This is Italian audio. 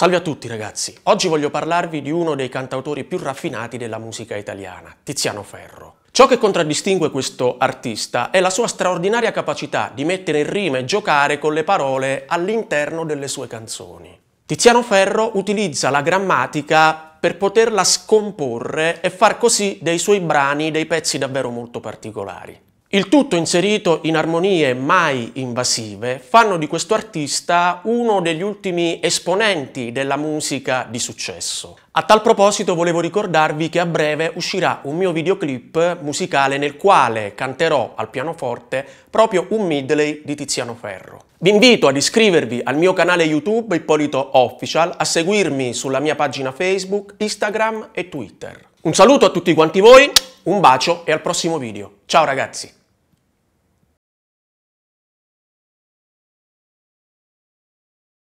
Salve a tutti ragazzi, oggi voglio parlarvi di uno dei cantautori più raffinati della musica italiana, Tiziano Ferro. Ciò che contraddistingue questo artista è la sua straordinaria capacità di mettere in rima e giocare con le parole all'interno delle sue canzoni. Tiziano Ferro utilizza la grammatica per poterla scomporre e far così dei suoi brani dei pezzi davvero molto particolari. Il tutto inserito in armonie mai invasive fanno di questo artista uno degli ultimi esponenti della musica di successo. A tal proposito volevo ricordarvi che a breve uscirà un mio videoclip musicale nel quale canterò al pianoforte proprio un medley di Tiziano Ferro. Vi invito ad iscrivervi al mio canale YouTube Ippolito Official, a seguirmi sulla mia pagina Facebook, Instagram e Twitter. Un saluto a tutti quanti voi, un bacio e al prossimo video. Ciao ragazzi!